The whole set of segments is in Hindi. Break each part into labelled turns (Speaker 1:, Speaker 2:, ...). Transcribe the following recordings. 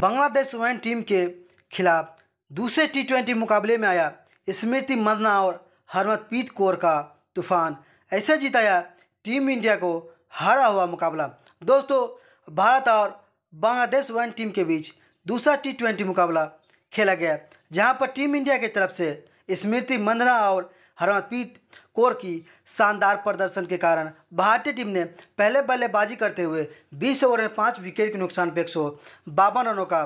Speaker 1: बांग्लादेश वैन टीम के खिलाफ दूसरे टी ट्वेंटी मुकाबले में आया स्मृति मंदना और हरमतप्रीत कौर का तूफान ऐसे जिताया टीम इंडिया को हरा हुआ मुकाबला दोस्तों भारत और बांग्लादेश वैन टीम के बीच दूसरा टी ट्वेंटी मुकाबला खेला गया जहां पर टीम इंडिया की तरफ से स्मृति मंदना और हरमनप्रीत कौर की शानदार प्रदर्शन के कारण भारतीय टीम ने पहले बल्लेबाजी करते हुए 20 ओवर में पाँच विकेट के नुकसान पर एक रनों का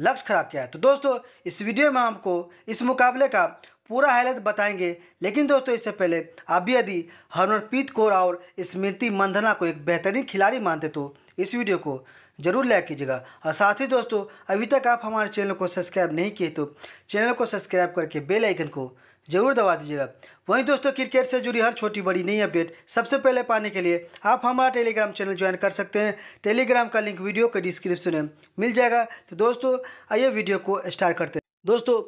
Speaker 1: लक्ष्य खराब किया है तो दोस्तों इस वीडियो में हमको इस मुकाबले का पूरा हालत बताएंगे लेकिन दोस्तों इससे पहले आप यदि हरमनप्रीत कौर और स्मृति मंधना को एक बेहतरीन खिलाड़ी मानते तो इस वीडियो को जरूर लाइक कीजिएगा और साथ ही दोस्तों अभी तक आप हमारे चैनल को सब्सक्राइब नहीं किए तो चैनल को सब्सक्राइब करके बेल आइकन को जरूर दबा दीजिएगा वहीं दोस्तों क्रिकेट से जुड़ी हर छोटी बड़ी नई अपडेट सबसे पहले पाने के लिए आप हमारा टेलीग्राम चैनल ज्वाइन कर सकते हैं टेलीग्राम का लिंक वीडियो के डिस्क्रिप्शन में मिल जाएगा तो दोस्तों आइए वीडियो को स्टार्ट करते हैं दोस्तों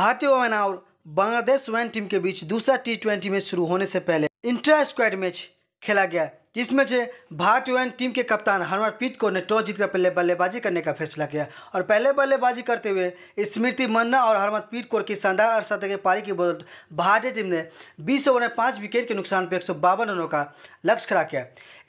Speaker 1: भारतीय वायना और बांग्लादेश वैन टीम के बीच दूसरा टी ट्वेंटी मैच शुरू होने से पहले इंट्रा स्क्वाड मैच खेला गया इस मैच भारतीय वैन टीम के कप्तान हरमनप्रीत कौर ने टॉस जीतकर पहले बल्लेबाजी करने का फैसला किया और पहले बल्लेबाजी करते हुए स्मृति मन्ना और हरमनप्रीत कौर की शानदार अर्धशतकीय पारी की बदौलत भारतीय टीम ने 20 ओवर में पाँच विकेट के नुकसान पर एक रनों का लक्ष्य खड़ा किया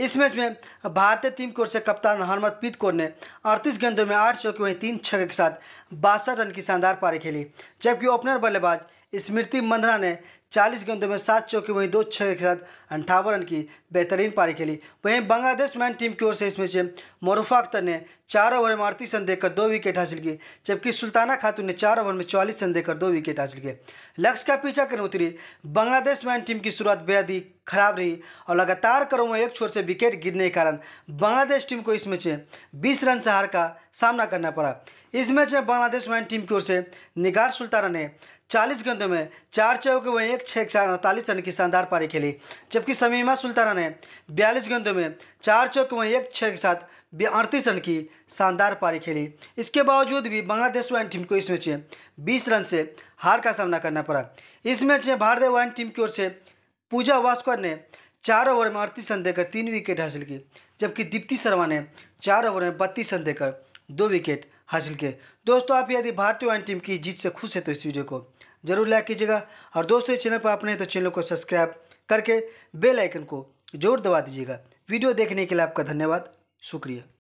Speaker 1: इस मैच में भारतीय टीम की ओर से कप्तान हरमनप्रीत कौर ने अड़तीस गेंदों में आठ चौके वहीं तीन छक्के के साथ बासठ रन की शानदार पारी खेली जबकि ओपनर बल्लेबाज स्मृति मंदना ने चालीस गेंदों में सात चौके वहीं दो छः के साथ अंठावन रन की बेहतरीन पारी खेली वहीं बांग्लादेश मैन टीम की ओर से इस मैच में मोरूफा अख्तर ने चार ओवर में अड़तीस रन देकर दो विकेट हासिल किए जबकि सुल्ताना खातून ने चार ओवर में चौलीस रन देकर दो विकेट हासिल किए लक्ष्य का पीछा करने उतरी बांग्लादेश मैन टीम की शुरुआत बेहद ही खराब रही और लगातार करों में एक छोर से विकेट गिरने के कारण बांग्लादेश टीम को इस मैच में बीस रन से हार का सामना करना पड़ा इस मैच में बांग्लादेश मैन टीम की ओर से निगार सुल्ताना ने चालीस गेंदों में चार चौके वहीं एक छः एक चार अड़तालीस रन की शानदार पारी खेली जबकि समीमा सुल्ताना ने बयालीस गेंदों में चार चौक व एक छः के साथ अड़तीस रन की शानदार पारी खेली इसके बावजूद भी बांग्लादेश वाइन टीम को इस मैच में बीस रन से हार का सामना करना पड़ा इस मैच में भारतीय वाइन टीम की ओर से पूजा वास्कर ने चार ओवर में अड़तीस रन देकर तीन विकेट हासिल की जबकि दीप्ति शर्मा ने चार ओवर में बत्तीस रन देकर दो विकेट हासिल किए दोस्तों आप यदि भारतीय वाइन टीम की जीत से खुश है तो इस वीडियो को जरूर लाइक कीजिएगा और दोस्तों इस चैनल पर आप तो चैनल को सब्सक्राइब करके बेल आइकन को जरूर दबा दीजिएगा वीडियो देखने के लिए आपका धन्यवाद शुक्रिया